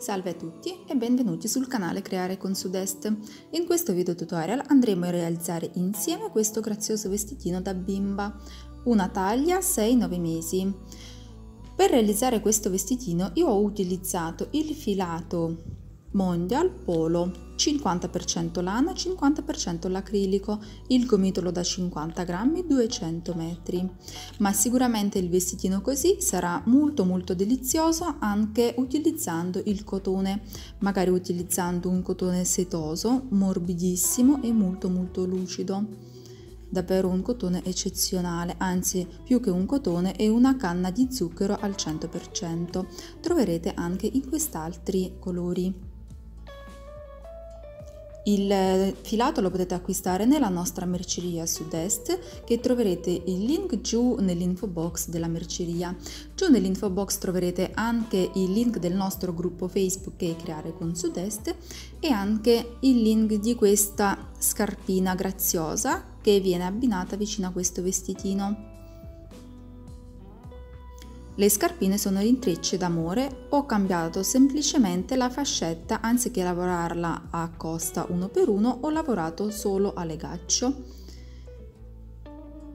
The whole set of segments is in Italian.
Salve a tutti e benvenuti sul canale Creare con Sudest. In questo video tutorial andremo a realizzare insieme questo grazioso vestitino da bimba, una taglia 6-9 mesi. Per realizzare questo vestitino io ho utilizzato il filato Mondial Polo 50% lana, 50% l'acrilico, il gomitolo da 50 grammi, 200 metri. Ma sicuramente il vestitino così sarà molto molto delizioso anche utilizzando il cotone, magari utilizzando un cotone setoso, morbidissimo e molto molto lucido davvero un cotone eccezionale, anzi più che un cotone è una canna di zucchero al 100%. Troverete anche in quest'altri colori. Il filato lo potete acquistare nella nostra merceria sud-est che troverete il link giù nell'info box della merceria. Giù nell'info box troverete anche il link del nostro gruppo Facebook che è Creare con Sud-Est e anche il link di questa scarpina graziosa che viene abbinata vicino a questo vestitino. Le scarpine sono rintrecci d'amore, ho cambiato semplicemente la fascetta anziché lavorarla a costa uno per uno ho lavorato solo a legaccio.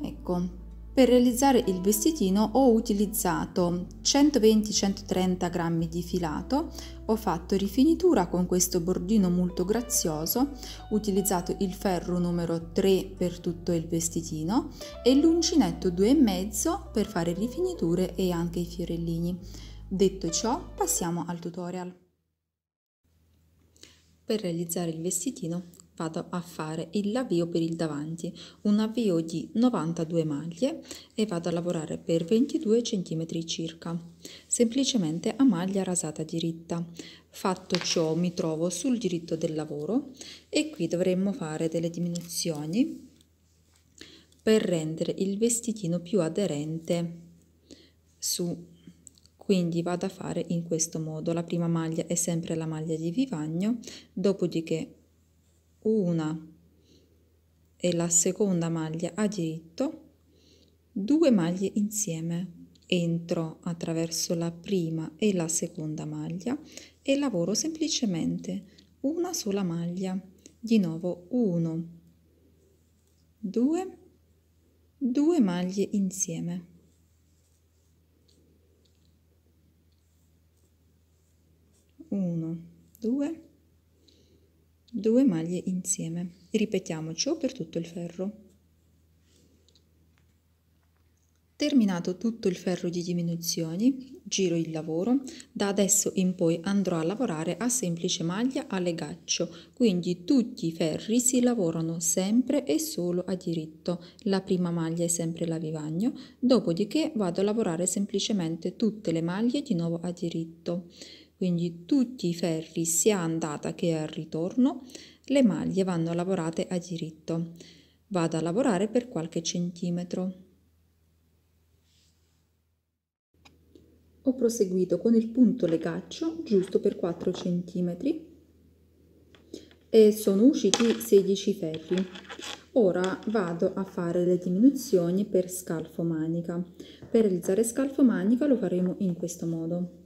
Ecco, per realizzare il vestitino ho utilizzato 120-130 g di filato, ho fatto rifinitura con questo bordino molto grazioso, ho utilizzato il ferro numero 3 per tutto il vestitino e l'uncinetto 2,5 per fare rifiniture e anche i fiorellini. Detto ciò, passiamo al tutorial. Per realizzare il vestitino vado a fare l'avvio per il davanti un avvio di 92 maglie e vado a lavorare per 22 cm circa semplicemente a maglia rasata diritta fatto ciò mi trovo sul diritto del lavoro e qui dovremmo fare delle diminuzioni per rendere il vestitino più aderente su quindi vado a fare in questo modo la prima maglia è sempre la maglia di vivagno dopodiché una e la seconda maglia a diritto due maglie insieme entro attraverso la prima e la seconda maglia e lavoro semplicemente una sola maglia di nuovo 1 2 2 maglie insieme Uno, due. 2 maglie insieme ripetiamo ciò per tutto il ferro terminato tutto il ferro di diminuzioni giro il lavoro da adesso in poi andrò a lavorare a semplice maglia a legaccio quindi tutti i ferri si lavorano sempre e solo a diritto la prima maglia è sempre la vivagno dopodiché vado a lavorare semplicemente tutte le maglie di nuovo a diritto quindi tutti i ferri sia andata che al ritorno le maglie vanno lavorate a diritto vado a lavorare per qualche centimetro ho proseguito con il punto legaccio giusto per 4 centimetri e sono usciti 16 ferri ora vado a fare le diminuzioni per scalfo manica per realizzare scalfo manica lo faremo in questo modo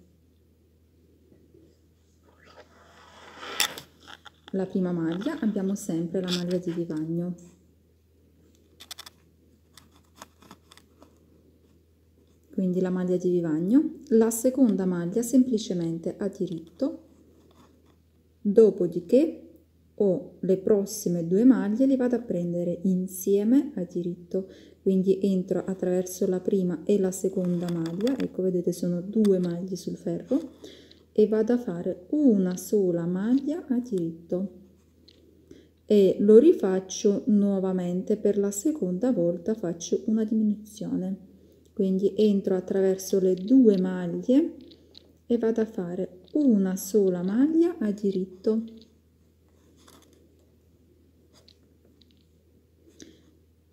la prima maglia abbiamo sempre la maglia di divagno quindi la maglia di vivagno, la seconda maglia semplicemente a diritto, dopodiché ho le prossime due maglie li vado a prendere insieme a diritto, quindi entro attraverso la prima e la seconda maglia, ecco vedete sono due maglie sul ferro, e vado a fare una sola maglia a diritto e lo rifaccio nuovamente per la seconda volta faccio una diminuzione quindi entro attraverso le due maglie e vado a fare una sola maglia a diritto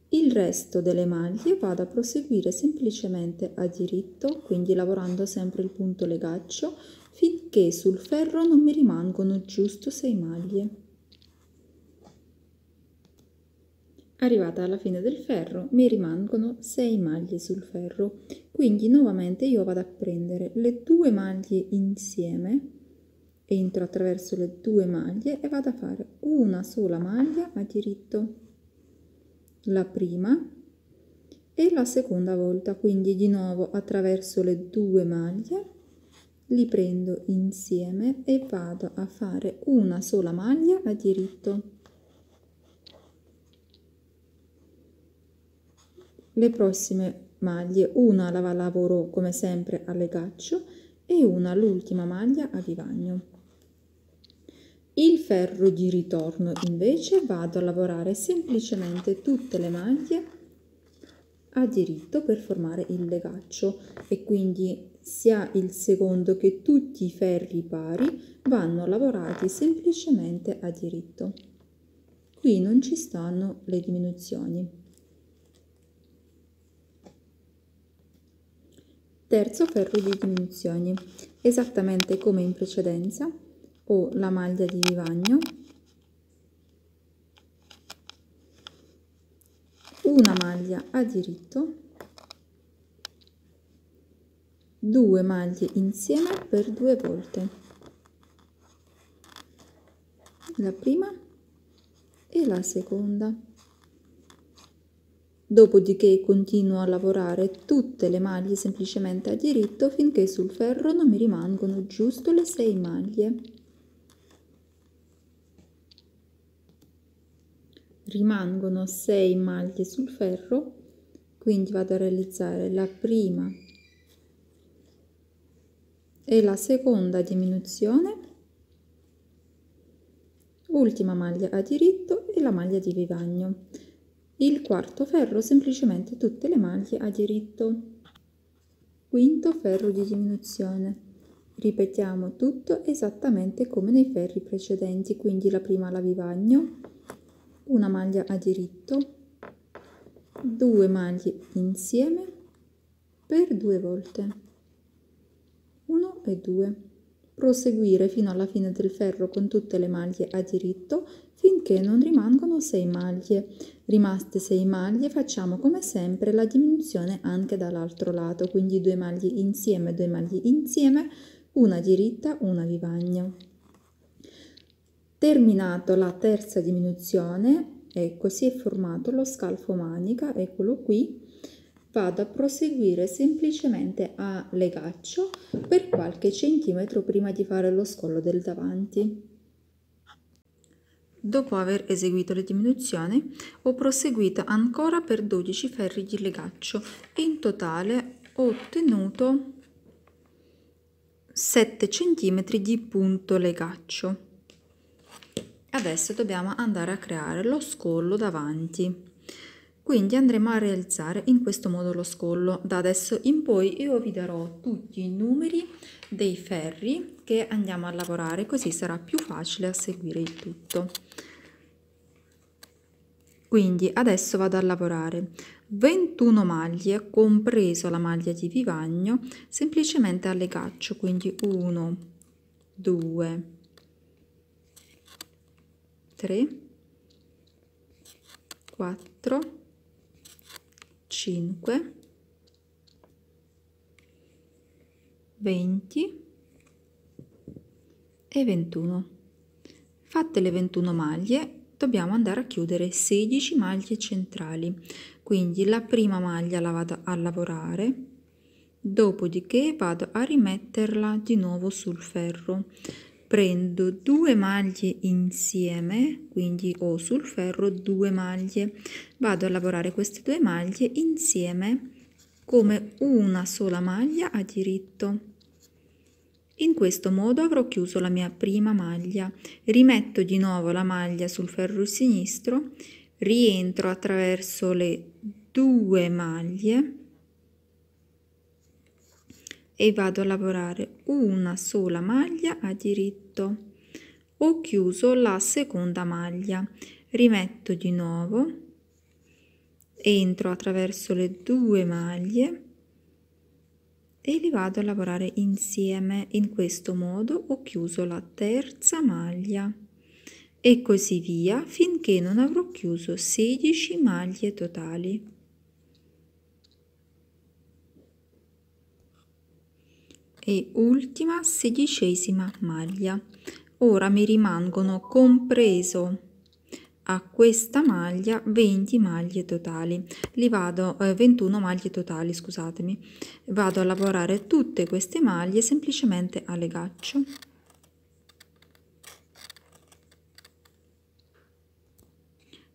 il resto delle maglie vado a proseguire semplicemente a diritto quindi lavorando sempre il punto legaccio finché sul ferro non mi rimangono giusto 6 maglie. Arrivata alla fine del ferro mi rimangono 6 maglie sul ferro, quindi nuovamente io vado a prendere le due maglie insieme, entro attraverso le due maglie e vado a fare una sola maglia a diritto. La prima e la seconda volta, quindi di nuovo attraverso le due maglie li prendo insieme e vado a fare una sola maglia a diritto le prossime maglie una la lavoro come sempre a legaccio e una l'ultima maglia a vivagno il ferro di ritorno invece vado a lavorare semplicemente tutte le maglie a diritto per formare il legaccio e quindi sia il secondo che tutti i ferri pari vanno lavorati semplicemente a diritto. Qui non ci stanno le diminuzioni. Terzo ferro di diminuzioni. Esattamente come in precedenza ho la maglia di vivagno, una maglia a diritto 2 maglie insieme per due volte la prima e la seconda dopodiché continuo a lavorare tutte le maglie semplicemente a diritto finché sul ferro non mi rimangono giusto le 6 maglie rimangono 6 maglie sul ferro quindi vado a realizzare la prima e la seconda diminuzione ultima maglia a diritto e la maglia di vivagno il quarto ferro semplicemente tutte le maglie a diritto quinto ferro di diminuzione ripetiamo tutto esattamente come nei ferri precedenti quindi la prima alla vivagno una maglia a diritto due maglie insieme per due volte 1 e 2. Proseguire fino alla fine del ferro con tutte le maglie a diritto finché non rimangono 6 maglie. Rimaste 6 maglie facciamo come sempre la diminuzione anche dall'altro lato, quindi 2 maglie insieme, 2 maglie insieme, una diritta, una vivagna. Terminato la terza diminuzione, ecco si è formato lo scalfo manica, eccolo qui, vado a proseguire semplicemente a legaccio per qualche centimetro prima di fare lo scollo del davanti. Dopo aver eseguito la diminuzione ho proseguito ancora per 12 ferri di legaccio e in totale ho ottenuto 7 centimetri di punto legaccio. Adesso dobbiamo andare a creare lo scollo davanti quindi andremo a realizzare in questo modo lo scollo da adesso in poi io vi darò tutti i numeri dei ferri che andiamo a lavorare così sarà più facile a seguire il tutto quindi adesso vado a lavorare 21 maglie compreso la maglia di vivagno semplicemente a legaccio quindi 1 2 3 4 5 20 e 21 fatte le 21 maglie dobbiamo andare a chiudere 16 maglie centrali quindi la prima maglia la vado a lavorare dopodiché vado a rimetterla di nuovo sul ferro prendo due maglie insieme quindi ho sul ferro due maglie vado a lavorare queste due maglie insieme come una sola maglia a diritto in questo modo avrò chiuso la mia prima maglia rimetto di nuovo la maglia sul ferro sinistro rientro attraverso le due maglie e vado a lavorare una sola maglia a diritto ho chiuso la seconda maglia rimetto di nuovo entro attraverso le due maglie e li vado a lavorare insieme in questo modo ho chiuso la terza maglia e così via finché non avrò chiuso 16 maglie totali e ultima sedicesima maglia ora mi rimangono compreso a questa maglia 20 maglie totali li vado eh, 21 maglie totali scusatemi vado a lavorare tutte queste maglie semplicemente a legaccio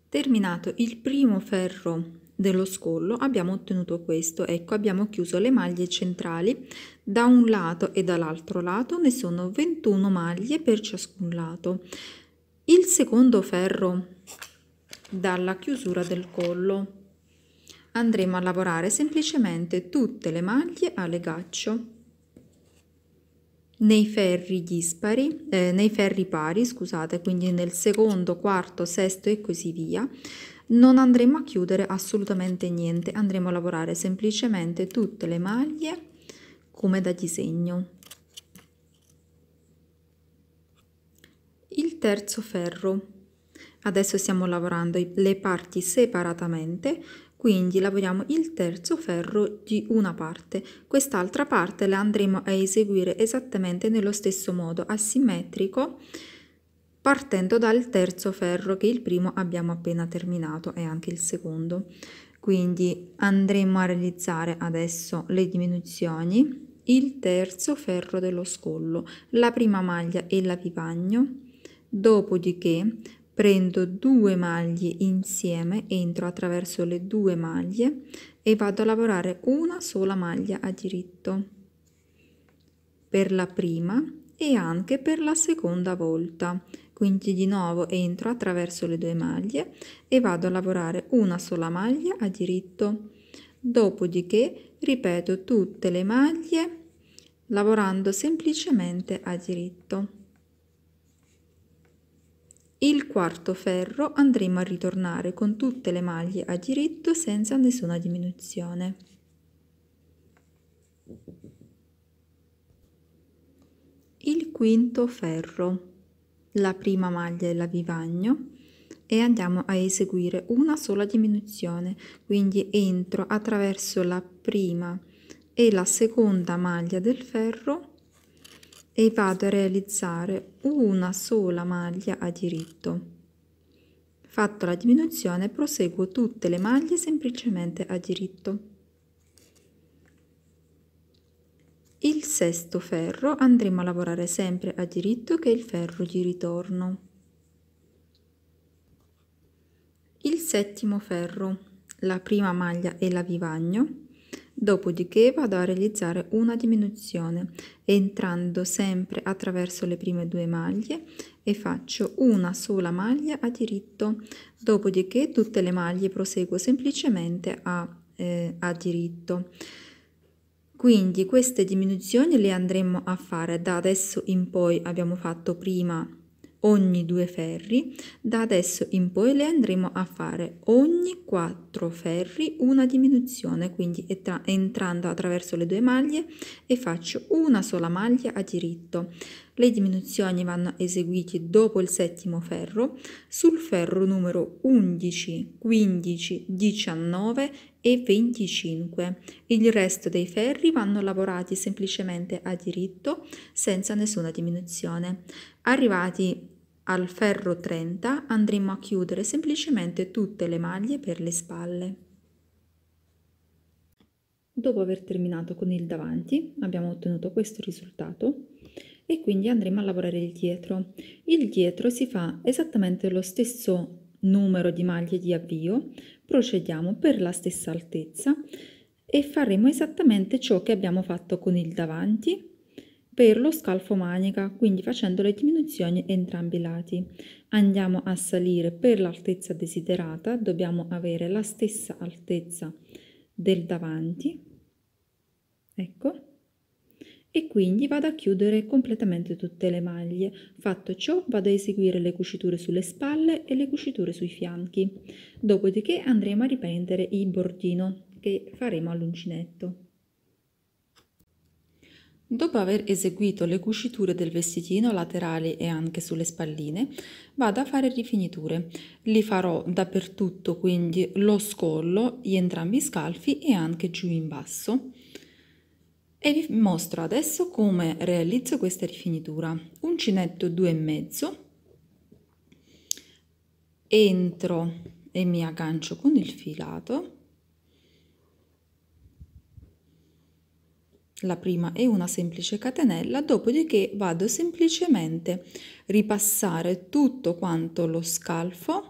terminato il primo ferro dello scollo abbiamo ottenuto questo ecco abbiamo chiuso le maglie centrali da un lato e dall'altro lato ne sono 21 maglie per ciascun lato il secondo ferro dalla chiusura del collo andremo a lavorare semplicemente tutte le maglie a legaccio nei ferri dispari, eh, nei ferri pari, scusate, quindi nel secondo, quarto, sesto e così via, non andremo a chiudere assolutamente niente, andremo a lavorare semplicemente tutte le maglie come da disegno il terzo ferro adesso stiamo lavorando le parti separatamente quindi lavoriamo il terzo ferro di una parte quest'altra parte la andremo a eseguire esattamente nello stesso modo asimmetrico partendo dal terzo ferro che il primo abbiamo appena terminato e anche il secondo quindi andremo a realizzare adesso le diminuzioni il terzo ferro dello scollo la prima maglia e la vivagno dopodiché prendo due maglie insieme entro attraverso le due maglie e vado a lavorare una sola maglia a diritto per la prima e anche per la seconda volta quindi di nuovo entro attraverso le due maglie e vado a lavorare una sola maglia a diritto dopodiché ripeto tutte le maglie lavorando semplicemente a diritto il quarto ferro andremo a ritornare con tutte le maglie a diritto senza nessuna diminuzione. Il quinto ferro la prima maglia e la vivagno e andiamo a eseguire una sola diminuzione quindi entro attraverso la prima e la seconda maglia del ferro e vado a realizzare una sola maglia a diritto fatto la diminuzione proseguo tutte le maglie semplicemente a diritto Il sesto ferro andremo a lavorare sempre a diritto che è il ferro di ritorno. Il settimo ferro, la prima maglia e la vivagno, dopodiché vado a realizzare una diminuzione entrando sempre attraverso le prime due maglie e faccio una sola maglia a diritto, dopodiché tutte le maglie proseguo semplicemente a, eh, a diritto. Quindi queste diminuzioni le andremo a fare da adesso in poi, abbiamo fatto prima ogni due ferri, da adesso in poi le andremo a fare ogni quattro ferri una diminuzione, quindi entrando attraverso le due maglie e faccio una sola maglia a diritto. Le diminuzioni vanno eseguite dopo il settimo ferro sul ferro numero 11, 15, 19 e 25. Il resto dei ferri vanno lavorati semplicemente a diritto senza nessuna diminuzione. Arrivati al ferro 30 andremo a chiudere semplicemente tutte le maglie per le spalle. Dopo aver terminato con il davanti abbiamo ottenuto questo risultato e quindi andremo a lavorare il dietro. Il dietro si fa esattamente lo stesso numero di maglie di avvio, procediamo per la stessa altezza e faremo esattamente ciò che abbiamo fatto con il davanti per lo scalfo manica, quindi facendo le diminuzioni entrambi i lati. Andiamo a salire per l'altezza desiderata, dobbiamo avere la stessa altezza del davanti, ecco, e quindi vado a chiudere completamente tutte le maglie. Fatto ciò vado a eseguire le cuciture sulle spalle e le cuciture sui fianchi. Dopodiché andremo a riprendere il bordino che faremo all'uncinetto. Dopo aver eseguito le cuciture del vestitino laterali e anche sulle spalline, vado a fare rifiniture. Li farò dappertutto, quindi lo scollo, gli entrambi scalfi e anche giù in basso. E vi mostro adesso come realizzo questa rifinitura. Uncinetto e mezzo, entro e mi aggancio con il filato la prima è una semplice catenella, dopodiché vado semplicemente a ripassare tutto quanto lo scalfo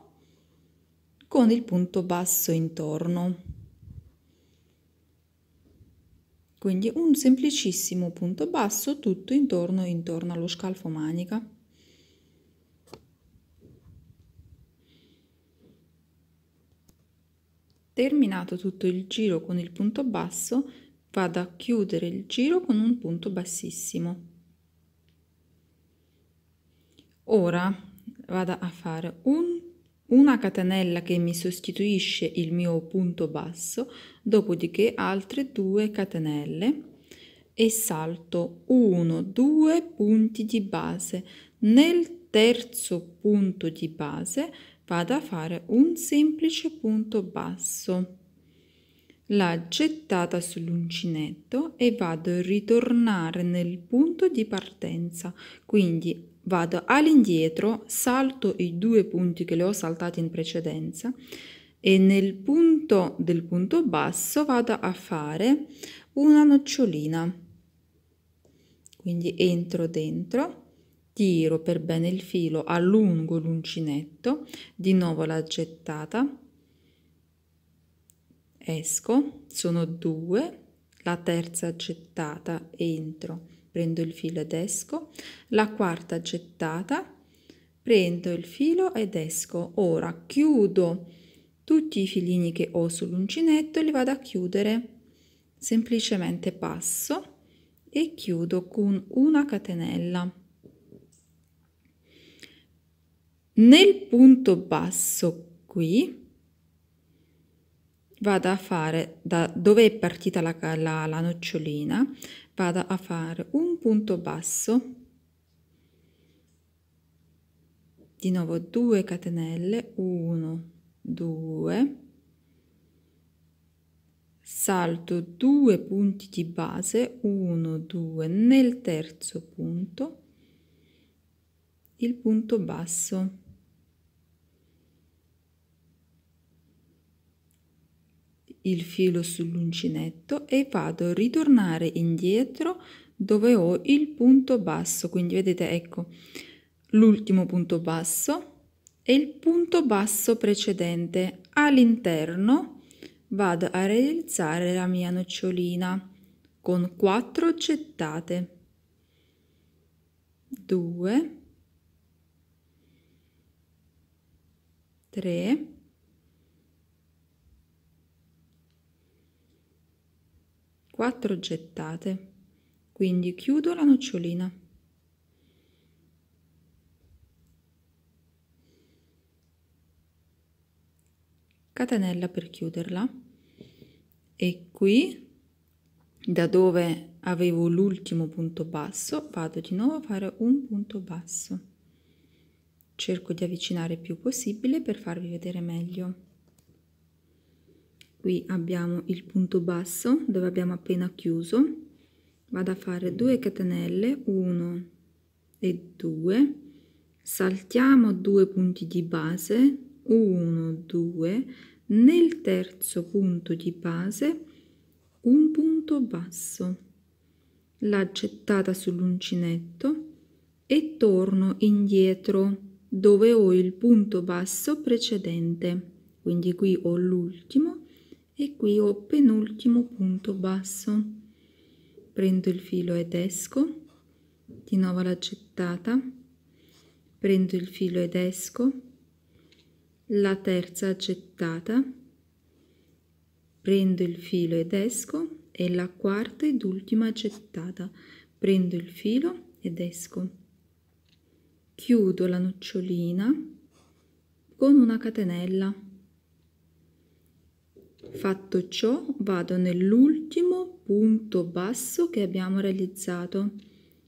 con il punto basso intorno. Quindi un semplicissimo punto basso tutto intorno intorno allo scalfo manica. Terminato tutto il giro con il punto basso, vado a chiudere il giro con un punto bassissimo ora vado a fare un, una catenella che mi sostituisce il mio punto basso dopodiché altre due catenelle e salto 1 2 punti di base nel terzo punto di base vado a fare un semplice punto basso la gettata sull'uncinetto e vado a ritornare nel punto di partenza quindi vado all'indietro salto i due punti che le ho saltati in precedenza e nel punto del punto basso vado a fare una nocciolina quindi entro dentro tiro per bene il filo allungo l'uncinetto di nuovo la gettata esco, sono due, la terza gettata, entro, prendo il filo ed esco, la quarta gettata, prendo il filo ed esco. Ora chiudo tutti i filini che ho sull'uncinetto e li vado a chiudere. Semplicemente passo e chiudo con una catenella. Nel punto basso qui vada a fare da dove è partita la, la, la nocciolina vado a fare un punto basso di nuovo 2 catenelle 1 2 salto 2 punti di base 1 2 nel terzo punto il punto basso il filo sull'uncinetto e vado a ritornare indietro dove ho il punto basso quindi vedete ecco l'ultimo punto basso e il punto basso precedente all'interno vado a realizzare la mia nocciolina con 4 gettate 2 3 4 gettate quindi chiudo la nocciolina catenella per chiuderla e qui da dove avevo l'ultimo punto basso vado di nuovo a fare un punto basso cerco di avvicinare il più possibile per farvi vedere meglio qui abbiamo il punto basso dove abbiamo appena chiuso vado a fare 2 catenelle 1 e 2 saltiamo 2 punti di base 1 2 nel terzo punto di base un punto basso l'accettata sull'uncinetto e torno indietro dove ho il punto basso precedente quindi qui ho l'ultimo e qui ho penultimo punto basso prendo il filo ed esco di nuovo l'accettata prendo il filo ed esco la terza accettata prendo il filo ed esco e la quarta ed ultima accettata prendo il filo ed esco chiudo la nocciolina con una catenella Fatto ciò vado nell'ultimo punto basso che abbiamo realizzato.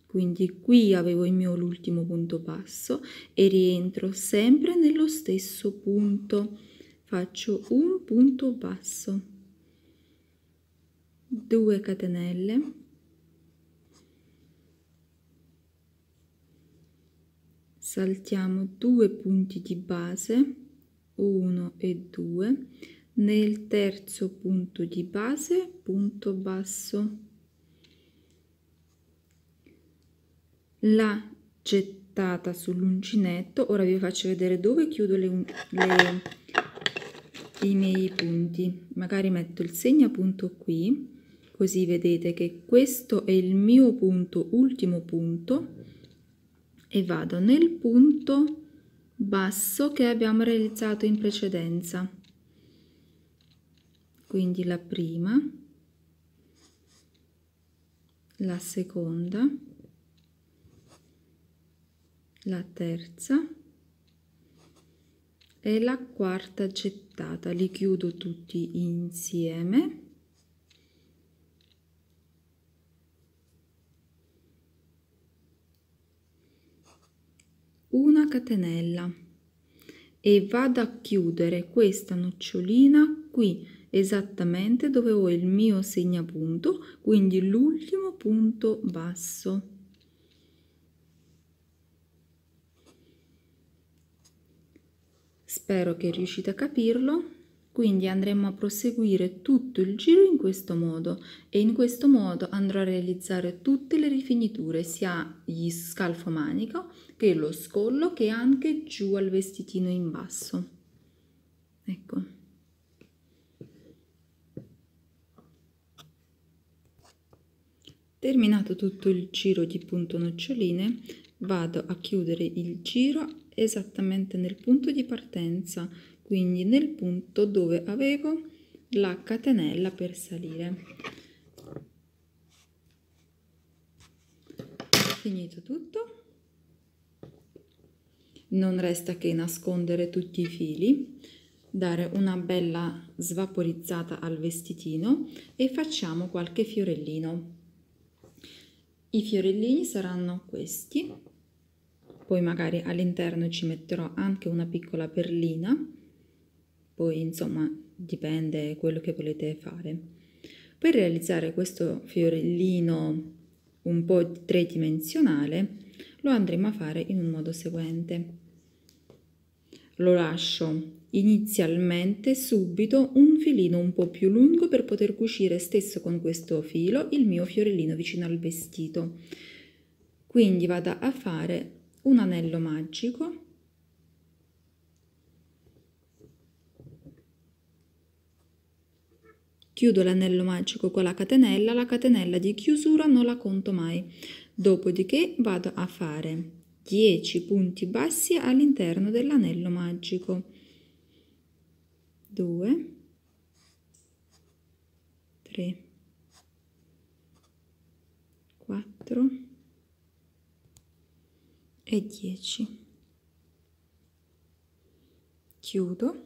Quindi qui avevo il mio l'ultimo punto basso e rientro sempre nello stesso punto. Faccio un punto basso, 2 catenelle, saltiamo due punti di base, 1 e 2, nel terzo punto di base punto basso la gettata sull'uncinetto ora vi faccio vedere dove chiudo le, le, i miei punti magari metto il segno punto qui così vedete che questo è il mio punto ultimo punto e vado nel punto basso che abbiamo realizzato in precedenza quindi la prima la seconda la terza e la quarta gettata li chiudo tutti insieme una catenella e vado a chiudere questa nocciolina qui esattamente dove ho il mio segnapunto, quindi l'ultimo punto basso. Spero che riuscite a capirlo. Quindi andremo a proseguire tutto il giro in questo modo e in questo modo andrò a realizzare tutte le rifiniture sia gli scalfo manico che lo scollo che anche giù al vestitino in basso. Ecco. terminato tutto il giro di punto noccioline vado a chiudere il giro esattamente nel punto di partenza quindi nel punto dove avevo la catenella per salire finito tutto non resta che nascondere tutti i fili dare una bella svaporizzata al vestitino e facciamo qualche fiorellino i fiorellini saranno questi, poi magari all'interno ci metterò anche una piccola perlina, poi insomma dipende quello che volete fare. Per realizzare questo fiorellino un po' tridimensionale lo andremo a fare in un modo seguente. Lo lascio Inizialmente subito un filino un po' più lungo per poter cucire stesso con questo filo il mio fiorellino vicino al vestito. Quindi vado a fare un anello magico chiudo l'anello magico con la catenella, la catenella di chiusura non la conto mai, dopodiché vado a fare 10 punti bassi all'interno dell'anello magico, 2 3 4 e 10 chiudo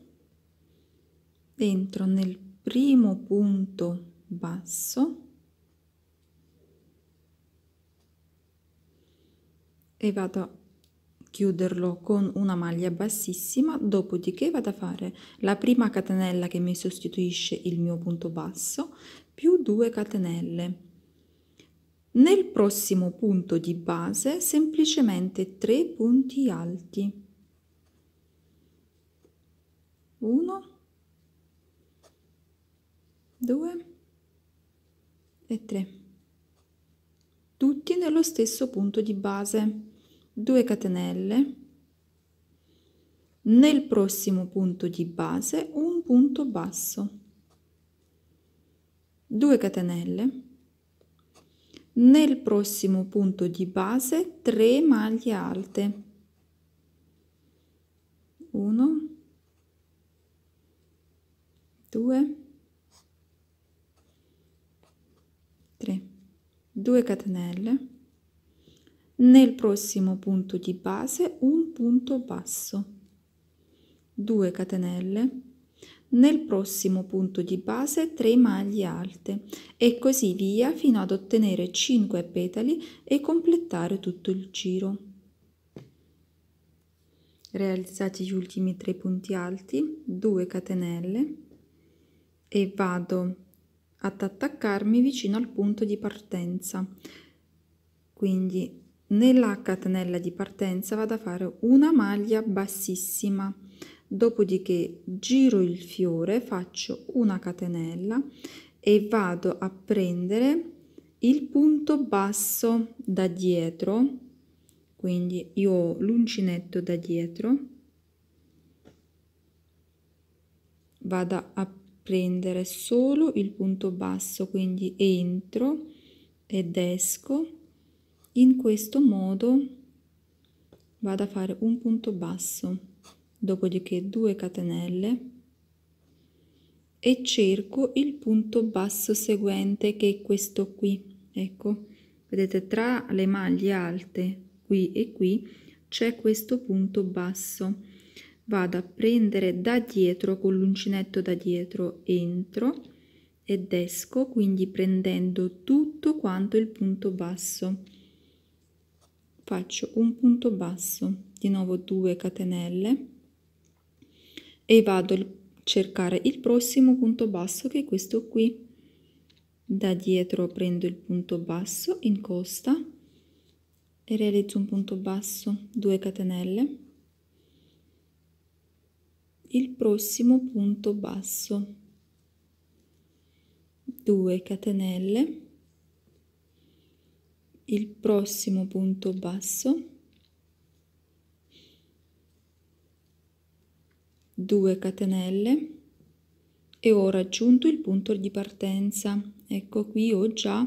entro nel primo punto basso e vado chiuderlo con una maglia bassissima dopodiché vado a fare la prima catenella che mi sostituisce il mio punto basso più 2 catenelle nel prossimo punto di base semplicemente 3 punti alti 1 2 e 3 tutti nello stesso punto di base 2 catenelle nel prossimo punto di base un punto basso 2 catenelle nel prossimo punto di base 3 maglie alte 1 2 3 2 catenelle nel prossimo punto di base un punto basso 2 catenelle nel prossimo punto di base 3 maglie alte e così via fino ad ottenere 5 petali e completare tutto il giro realizzati gli ultimi 3 punti alti 2 catenelle e vado ad attaccarmi vicino al punto di partenza quindi nella catenella di partenza vado a fare una maglia bassissima dopodiché giro il fiore faccio una catenella e vado a prendere il punto basso da dietro quindi io ho l'uncinetto da dietro vado a prendere solo il punto basso quindi entro ed esco in questo modo vado a fare un punto basso dopodiché 2 catenelle e cerco il punto basso seguente che è questo qui ecco vedete tra le maglie alte qui e qui c'è questo punto basso vado a prendere da dietro con l'uncinetto da dietro entro ed esco quindi prendendo tutto quanto il punto basso faccio un punto basso di nuovo 2 catenelle e vado a cercare il prossimo punto basso che è questo qui da dietro prendo il punto basso in costa e realizzo un punto basso 2 catenelle il prossimo punto basso 2 catenelle il prossimo punto basso 2 catenelle e ho raggiunto il punto di partenza ecco qui ho già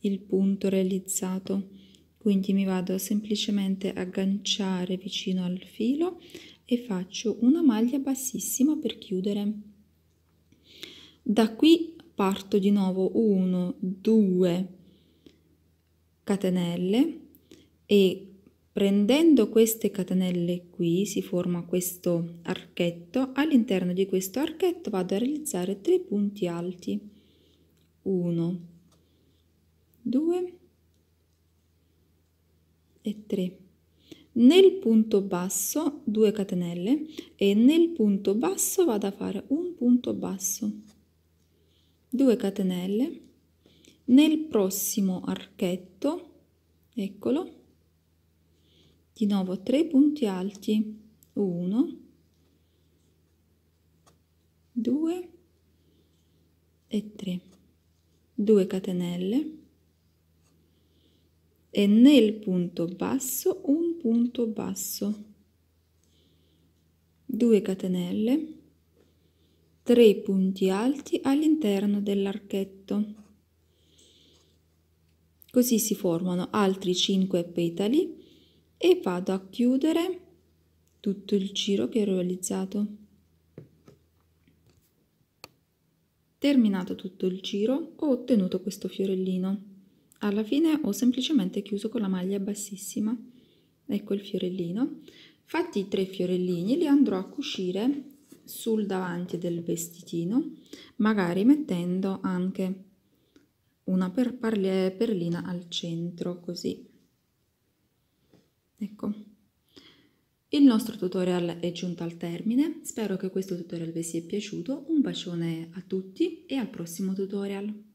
il punto realizzato quindi mi vado semplicemente a agganciare vicino al filo e faccio una maglia bassissima per chiudere da qui parto di nuovo 1 2 3 catenelle e prendendo queste catenelle qui si forma questo archetto all'interno di questo archetto vado a realizzare tre punti alti 1 2 e 3 nel punto basso 2 catenelle e nel punto basso vado a fare un punto basso 2 catenelle nel prossimo archetto eccolo di nuovo 3 punti alti 1 2 e 3 2 catenelle e nel punto basso un punto basso 2 catenelle 3 punti alti all'interno dell'archetto Così si formano altri 5 petali e vado a chiudere tutto il giro che ho realizzato. Terminato tutto il giro ho ottenuto questo fiorellino. Alla fine ho semplicemente chiuso con la maglia bassissima. Ecco il fiorellino. Fatti i tre fiorellini li andrò a cucire sul davanti del vestitino, magari mettendo anche una per perlina al centro così ecco il nostro tutorial è giunto al termine spero che questo tutorial vi sia piaciuto un bacione a tutti e al prossimo tutorial